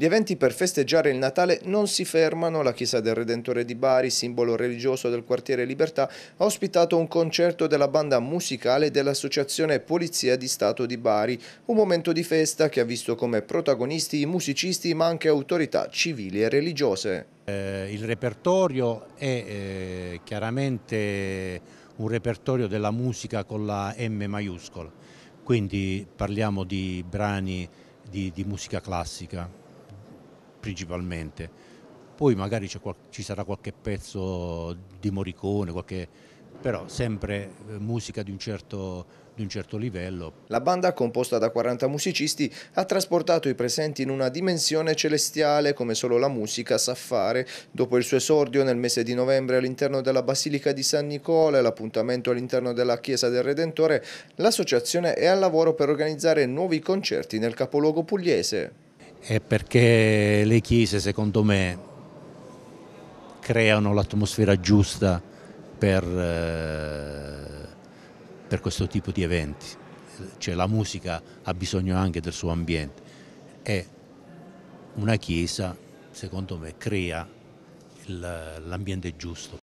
Gli eventi per festeggiare il Natale non si fermano. La Chiesa del Redentore di Bari, simbolo religioso del quartiere Libertà, ha ospitato un concerto della banda musicale dell'Associazione Polizia di Stato di Bari. Un momento di festa che ha visto come protagonisti i musicisti ma anche autorità civili e religiose. Eh, il repertorio è eh, chiaramente un repertorio della musica con la M maiuscola, quindi parliamo di brani di, di musica classica, principalmente. Poi magari ci sarà qualche pezzo di Morricone, qualche, però sempre eh, musica di un, certo, di un certo livello. La banda, composta da 40 musicisti, ha trasportato i presenti in una dimensione celestiale come solo la musica sa fare. Dopo il suo esordio nel mese di novembre all'interno della Basilica di San Nicola e l'appuntamento all'interno della Chiesa del Redentore, l'associazione è al lavoro per organizzare nuovi concerti nel capoluogo pugliese è perché le chiese secondo me creano l'atmosfera giusta per, eh, per, questo tipo di eventi, cioè la musica ha bisogno anche del suo ambiente e una chiesa secondo me crea l'ambiente giusto